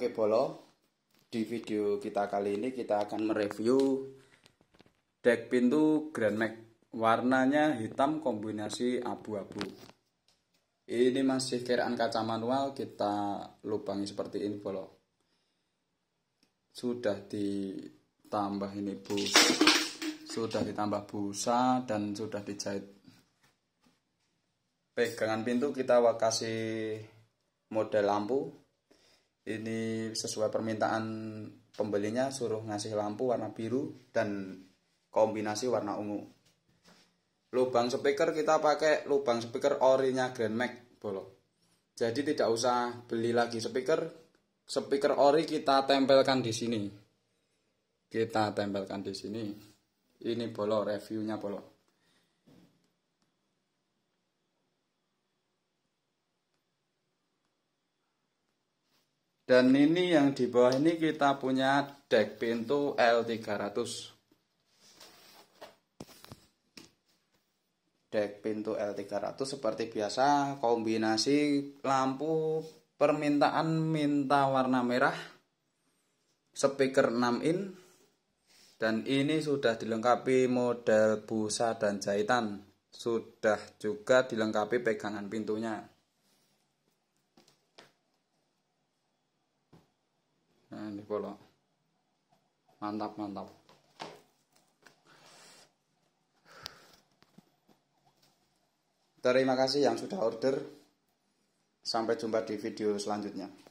Oke Bolo, di video kita kali ini kita akan mereview deck pintu Grand Max. Warnanya hitam kombinasi abu-abu. Ini masih kiraan kaca manual kita lubangi seperti ini Bolo. Sudah ditambah ini bu, sudah ditambah busa dan sudah dijahit. Pegangan pintu kita kasih model lampu ini sesuai permintaan pembelinya suruh ngasih lampu warna biru dan kombinasi warna ungu lubang speaker kita pakai lubang speaker orinya Grand Max bolong jadi tidak usah beli lagi speaker speaker ori kita tempelkan di sini kita tempelkan di sini ini bolo reviewnya bolo Dan ini yang di bawah ini kita punya deck pintu L300. Deck pintu L300 seperti biasa kombinasi lampu permintaan minta warna merah speaker 6 in dan ini sudah dilengkapi model busa dan jahitan sudah juga dilengkapi pegangan pintunya ini bola mantap mantap terima kasih yang sudah order sampai jumpa di video selanjutnya